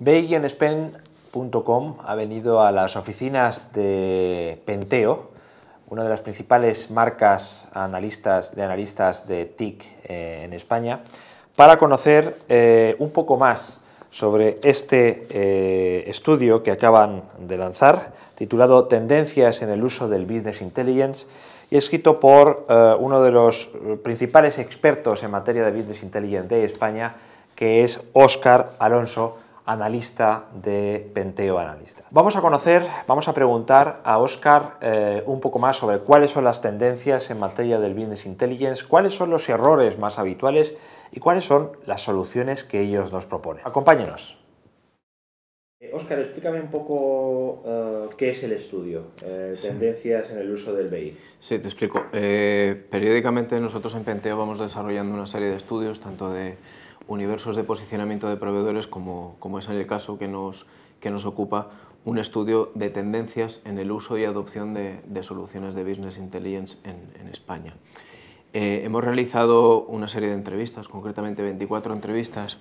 bi ha venido a las oficinas de Penteo, una de las principales marcas analistas, de analistas de TIC eh, en España, para conocer eh, un poco más sobre este eh, estudio que acaban de lanzar, titulado Tendencias en el uso del Business Intelligence, y escrito por uno de los principales expertos en materia de Business Intelligence de España, que es Óscar Alonso, analista de Penteo Analista. Vamos a conocer, vamos a preguntar a Oscar eh, un poco más sobre cuáles son las tendencias en materia del Business Intelligence, cuáles son los errores más habituales y cuáles son las soluciones que ellos nos proponen. Acompáñenos. Eh, Óscar, explícame un poco eh, qué es el estudio, tendencias en el uso del BI. Sí, te explico. periódicamente nosotros en Penteo vamos desarrollando una serie de estudios, tanto de universos de posicionamiento de proveedores, como, como es en el caso que nos, que nos ocupa, un estudio de tendencias en el uso y adopción de, soluciones de Business Intelligence en, España. Eh, hemos realizado una serie de entrevistas, concretamente 24 entrevistas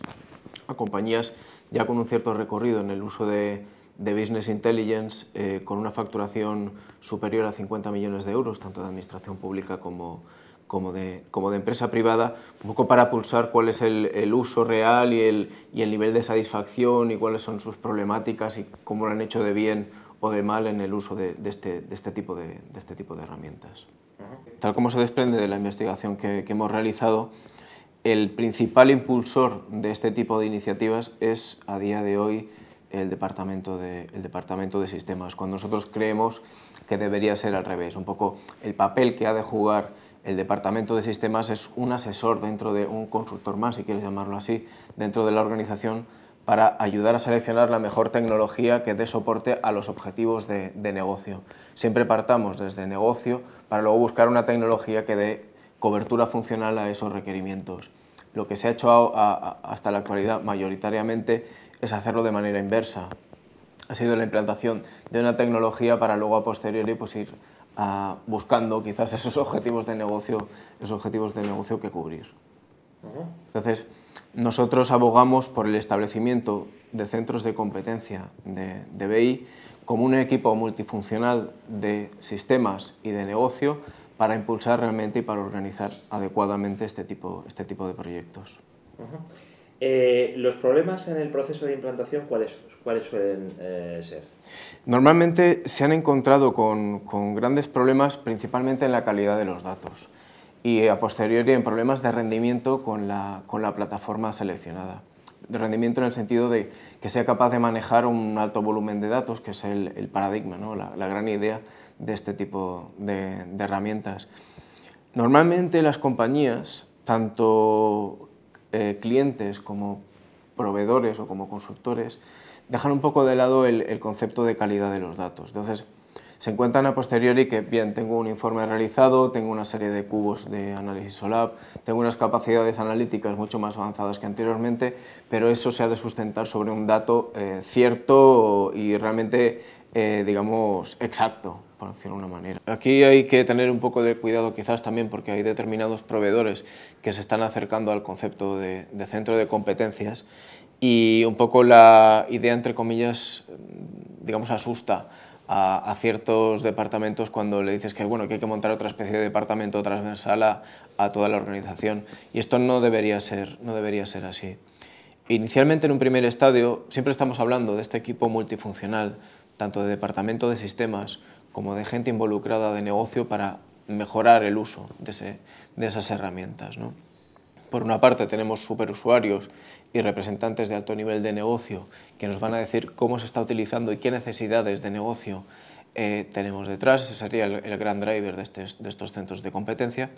a compañías ya con un cierto recorrido en el uso de, Business Intelligence, eh, con una facturación superior a 50 millones de euros, tanto de administración pública como, como de, como de empresa privada, un poco para pulsar cuál es el, el uso real y el, y el, nivel de satisfacción y cuáles son sus problemáticas y cómo lo han hecho de bien o de mal en el uso de, de, este, de este, tipo de, este tipo de herramientas. Tal como se desprende de la investigación que, que hemos realizado, el principal impulsor de este tipo de iniciativas es, a día de hoy, el departamento de, el departamento de sistemas, cuando nosotros creemos que debería ser al revés, un poco el papel que ha de jugar el departamento de sistemas es un asesor dentro de un consultor más, si quieres llamarlo así, dentro de la organización para ayudar a seleccionar la mejor tecnología que dé soporte a los objetivos de, negocio. Siempre partamos desde negocio para luego buscar una tecnología que dé cobertura funcional a esos requerimientos. Lo que se ha hecho hasta la actualidad mayoritariamente es hacerlo de manera inversa. Ha sido la implantación de una tecnología para luego a posteriori pues, ir buscando quizás esos objetivos de negocio, esos objetivos de negocio que cubrir. Entonces, nosotros abogamos por el establecimiento de centros de competencia de, de BI como un equipo multifuncional de sistemas y de negocio para impulsar realmente y para organizar adecuadamente este tipo, este tipo de proyectos. Eh, ¿Los problemas en el proceso de implantación cuáles, cuáles suelen eh, ser? Normalmente se han encontrado con, con, grandes problemas principalmente en la calidad de los datos y a posteriori en problemas de rendimiento con la, con la plataforma seleccionada. De rendimiento en el sentido de que sea capaz de manejar un alto volumen de datos, que es el, paradigma, ¿no? la, gran idea de este tipo de, de herramientas. Normalmente las compañías, tanto eh, clientes como proveedores o como consultores dejan un poco de lado el, concepto de calidad de los datos. Entonces, se encuentran a posteriori que, bien, tengo un informe realizado, tengo una serie de cubos de análisis OLAP, tengo unas capacidades analíticas mucho más avanzadas que anteriormente, pero eso se ha de sustentar sobre un dato eh, cierto y realmente, eh, digamos, exacto por decirlo de una manera. Aquí hay que tener un poco de cuidado quizás también porque hay determinados proveedores que se están acercando al concepto de, centro de competencias y un poco la idea, entre comillas, digamos, asusta a, ciertos departamentos cuando le dices que, bueno, que hay que montar otra especie de departamento transversal a, a, toda la organización. Y esto no debería, ser, no debería ser así. Inicialmente, en un primer estadio, siempre estamos hablando de este equipo multifuncional, tanto de departamento de sistemas como de gente involucrada de negocio para mejorar el uso de, de esas herramientas. Por una parte tenemos superusuarios y representantes de alto nivel de negocio que nos van a decir cómo se está utilizando y qué necesidades de negocio eh, tenemos detrás, ese sería el, gran driver de, estos centros de competencia.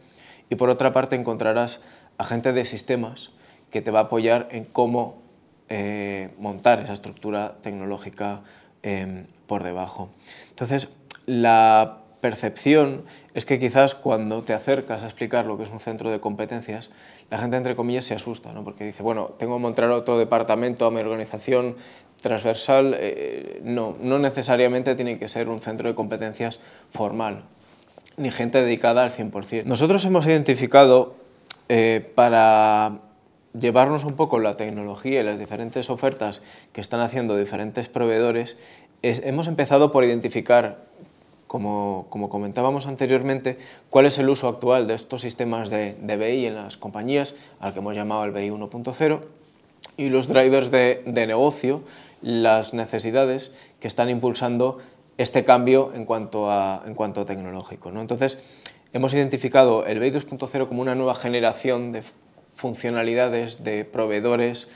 Y por otra parte encontrarás a gente de sistemas que te va a apoyar en cómo eh, montar esa estructura tecnológica em, por debajo. Entonces, la percepción es que quizás cuando te acercas a explicar lo que es un centro de competencias, la gente, entre comillas, se asusta, ¿no? porque dice, bueno, tengo que montar otro departamento a mi organización transversal. Eh, eh, no, no necesariamente tiene que ser un centro de competencias formal, ni gente dedicada al 100%. Nosotros hemos identificado eh, para llevarnos un poco la tecnología y las diferentes ofertas que están haciendo diferentes proveedores, hemos empezado por identificar como, como, comentábamos anteriormente, cuál es el uso actual de estos sistemas de, de BI en las compañías, al que hemos llamado el BI 1.0, y los drivers de, de negocio, las necesidades que están impulsando este cambio en cuanto a, en cuanto tecnológico. ¿no? Entonces, hemos identificado el BI 2.0 como una nueva generación de funcionalidades, de proveedores,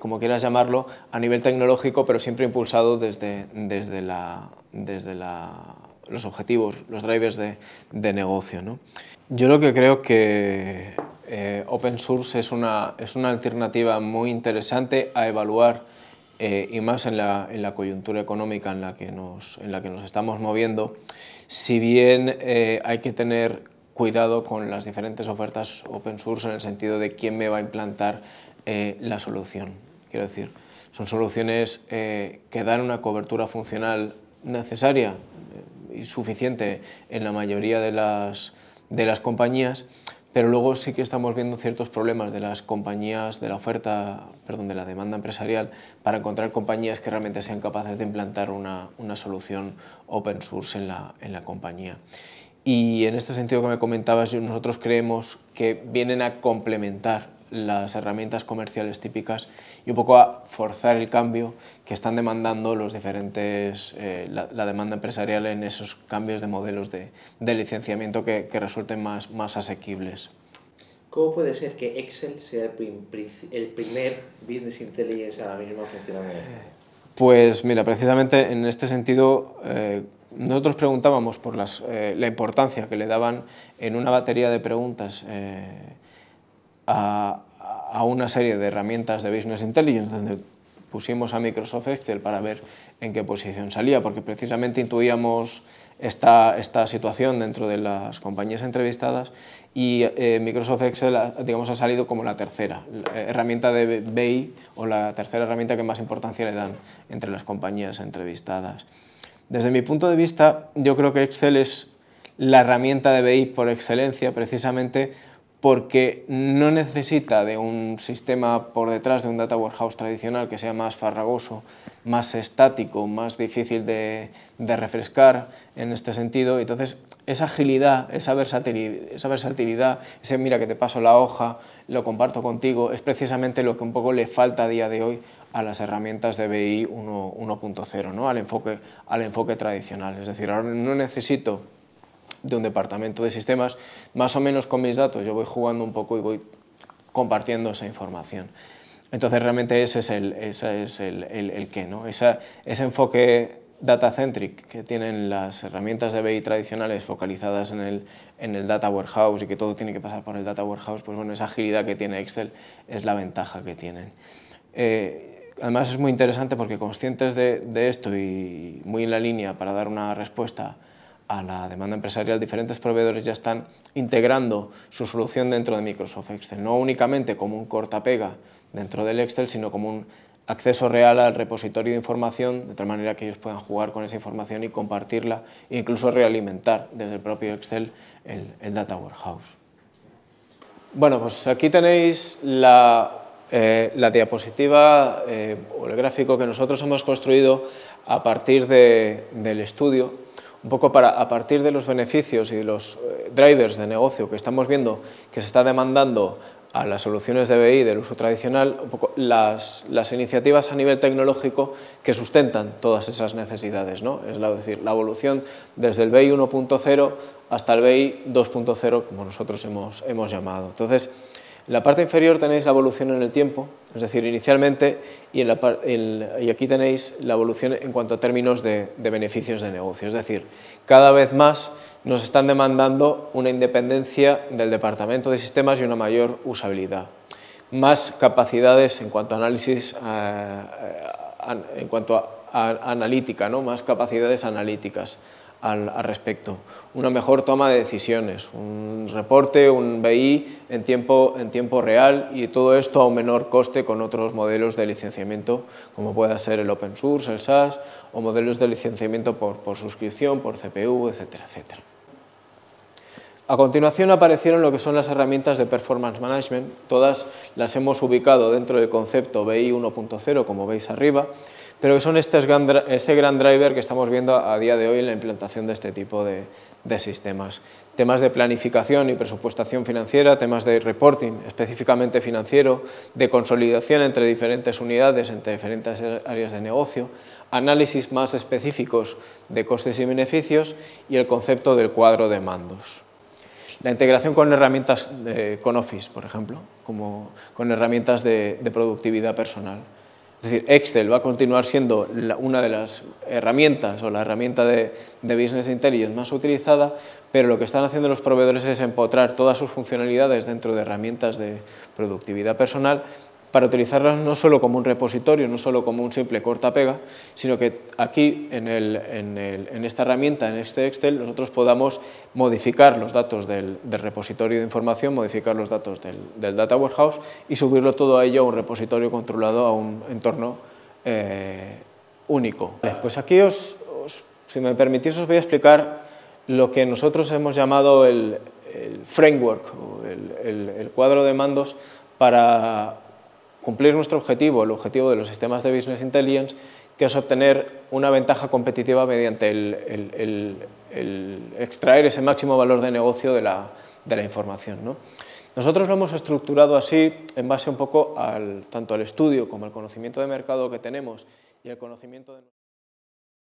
como quieras llamarlo, a nivel tecnológico, pero siempre impulsado desde, desde, la, desde la los objetivos, los drivers de, negocio. Yo lo que creo que eh, open source es una, es una alternativa muy interesante a evaluar eh, y más en la, coyuntura económica en la que nos, en la que nos estamos moviendo, si bien eh, hay que tener cuidado con las diferentes ofertas open source en el sentido de quién me va a implantar la solución. Quiero decir, son soluciones que dan una cobertura funcional necesaria suficiente en la mayoría de las, de las compañías, pero luego sí que estamos viendo ciertos problemas de las compañías, de la oferta, perdón, de la demanda empresarial, para encontrar compañías que realmente sean capaces de implantar una, solución open source en la, en la compañía. Y en este sentido que me comentabas, nosotros creemos que vienen a complementar las herramientas comerciales típicas y un poco a forzar el cambio que están demandando los diferentes, eh, la, demanda empresarial en esos cambios de modelos de, de licenciamiento que, resulten más, más asequibles. ¿Cómo puede ser que Excel sea el, primer Business Intelligence la misma funcionando? Pues mira, precisamente en este sentido eh, nosotros preguntábamos por las, eh, la importancia que le daban en una batería de preguntas a, una serie de herramientas de Business Intelligence, donde pusimos a Microsoft Excel para ver en qué posición salía, porque precisamente intuíamos esta, esta situación dentro de las compañías entrevistadas y eh, Microsoft Excel digamos, ha salido como la tercera herramienta de BI o la tercera herramienta que más importancia le dan entre las compañías entrevistadas. Desde mi punto de vista, yo creo que Excel es la herramienta de BI por excelencia, precisamente porque no necesita de un sistema por detrás de un data warehouse tradicional que sea más farragoso, más estático, más difícil de, refrescar en este sentido. Entonces, esa agilidad, esa versatilidad, esa versatilidad, ese mira que te paso la hoja, lo comparto contigo, es precisamente lo que un poco le falta a día de hoy a las herramientas de BI 1.0, ¿no? al, enfoque, al enfoque tradicional. Es decir, ahora no necesito de un departamento de sistemas, más o menos con mis datos, yo voy jugando un poco y voy compartiendo esa información. Entonces realmente ese es el, ese es el, el, qué, ¿no? ese enfoque data-centric que tienen las herramientas de BI tradicionales focalizadas en el, data warehouse y que todo tiene que pasar por el data warehouse, pues bueno, esa agilidad que tiene Excel es la ventaja que tienen. Eh, además es muy interesante porque conscientes de, de esto y muy en la línea para dar una respuesta a la demanda empresarial, diferentes proveedores ya están integrando su solución dentro de Microsoft Excel, no únicamente como un cortapega dentro del Excel, sino como un acceso real al repositorio de información, de tal manera que ellos puedan jugar con esa información y compartirla, e incluso realimentar desde el propio Excel el, Data Warehouse. Bueno, pues aquí tenéis la, eh, diapositiva eh, o el gráfico que nosotros hemos construido a partir del estudio un poco para, a partir de los beneficios y de los eh, drivers de negocio que estamos viendo que se está demandando a las soluciones de BI del uso tradicional, un poco las, iniciativas a nivel tecnológico que sustentan todas esas necesidades. ¿no? Es decir, la evolución desde el BI 1.0 hasta el BI 2.0, como nosotros hemos, hemos llamado. Entonces, en la parte inferior tenéis la evolución en el tiempo, es decir, inicialmente, y, la, y aquí tenéis la evolución en cuanto a términos de, beneficios de negocio, es decir, cada vez más nos están demandando una independencia del departamento de sistemas y una mayor usabilidad. Más capacidades en cuanto a análisis, eh, eh, en cuanto a, a analítica, ¿no? más capacidades analíticas al, respecto. Una mejor toma de decisiones, un reporte, un BI en tiempo, real y todo esto a un menor coste con otros modelos de licenciamiento como pueda ser el open source, el SaaS o modelos de licenciamiento por, por suscripción, por CPU, etcétera, etcétera. A continuación aparecieron lo que son las herramientas de Performance Management, todas las hemos ubicado dentro del concepto BI 1.0 como veis arriba pero que son este gran, driver que estamos viendo a día de hoy en la implantación de este tipo de, sistemas. Temas de planificación y presupuestación financiera, temas de reporting específicamente financiero, de consolidación entre diferentes unidades, entre diferentes er-, áreas de negocio, análisis más específicos de costes y beneficios y el concepto del cuadro de mandos. La integración con herramientas de, eh, con Office, por ejemplo, como con herramientas de productividad personal. Es decir, Excel va a continuar siendo una de las herramientas o la herramienta de, de, Business Intelligence más utilizada, pero lo que están haciendo los proveedores es empotrar todas sus funcionalidades dentro de herramientas de productividad personal para utilizarlas no solo como un repositorio, no solo como un simple corta-pega, sino que aquí en, esta herramienta, en este Excel, nosotros podamos modificar los datos del, repositorio de información, modificar los datos del, Data Warehouse y subirlo todo a ello a un repositorio controlado, a un entorno eh, único. pues aquí, os, si me permitís, os voy a explicar lo que nosotros hemos llamado el, framework, el cuadro de mandos para cumplir nuestro objetivo, el objetivo de los sistemas de Business Intelligence, que es obtener una ventaja competitiva mediante el, extraer ese máximo valor de negocio de la, información. Nosotros lo hemos estructurado así en base un poco al, tanto al estudio como al conocimiento de mercado que tenemos y el conocimiento de...